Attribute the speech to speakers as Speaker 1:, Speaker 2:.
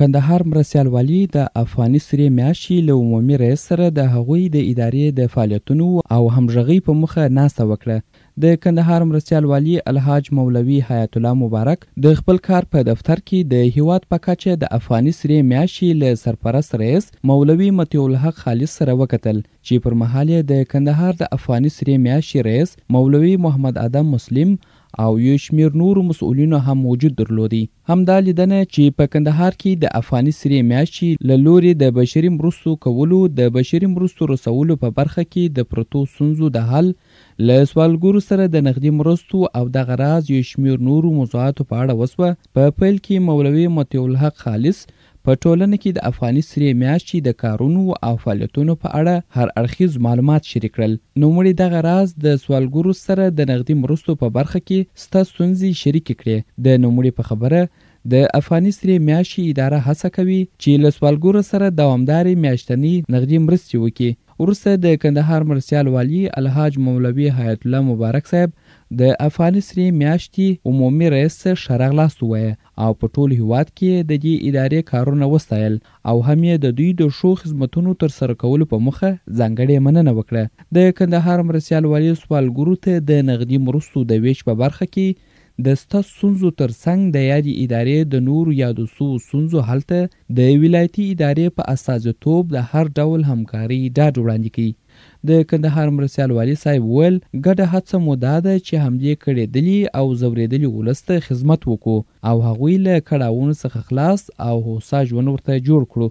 Speaker 1: کندهار مرسیال والی د افغاني سری میاشي له عمومي رئیس سره د هغوی د ادارې د فعالیتونو او همغږي په مخه ناسته وکړه د کندهار مرسیال والی الحاج مولوي حیات الله مبارک د خپل کار په دفتر کې د هیواد په کچه د افغاني سری میاشي له سرپرست رئیس مولوي متیع الحق خالص سره وکتل چې پر مهال د کندهار د افغاني سری میاشي رئیس مولوي محمد ادم مسلم او یو شمیر نور مسؤلینو هم موجود درلودي همدا لیدنه چې په کندهار کې د افغاني سری میاشتې له لوري د بشري مرستو کولو د بشري مرستو رسولو په برخه کې د پروتو سنځو د حل له سوالګرو سره د نقدي مرستو او د غراز یو شمیر نور موضوعاتو په اړه وسوه په پیل کې مولوي متیول حق خالص په ټولنه کې د افغاني سری میاشتې د کارونو او فعالیتونو په اړه هر اړخیز معلومات شریک کړل نو مړي دغه راز د سوالګرو سره د نغدي مرستو په برخه کې ستاسو ستونزې شریک کړي د نومړي په خبره د افغاني سری میاشي اداره هڅه کوي چې له سوالګرو سره دوامداري میاشتنی نغدي مرستې وکړي ورسره د کندهار مرسیال والی الحاج مولوی حیات الله مبارک صاحب د افغاني سری میاشتې عمومي رئیس شرغلاست وایي او په ټول هیواد کې د دې ادارې کارونه وستایل او هم یې د دوی د شو خدمتونو تر سره کولو په مخه ځانګړې مننه وکړه د کندهار مرسیال والی سوالګرو ته د نغدي مرستو د ویش په برخه کې د ستاسو سونزو ترڅنګ د یادې ادارې د نورو یادو سو سونزو حل ته د ولایتي ادارې په اساسه توب د هر ډول همکاري ډاډ وړاندې کوي د کندهار مرسیال والي صاحب ویل ګډه هڅه مو دا ده چې همدې کړېدلي او زورېدلي ولس ته خدمت وکړو او هغوی له کړاوونو څخه خلاص او هوسا ژوند ورته جوړ کړو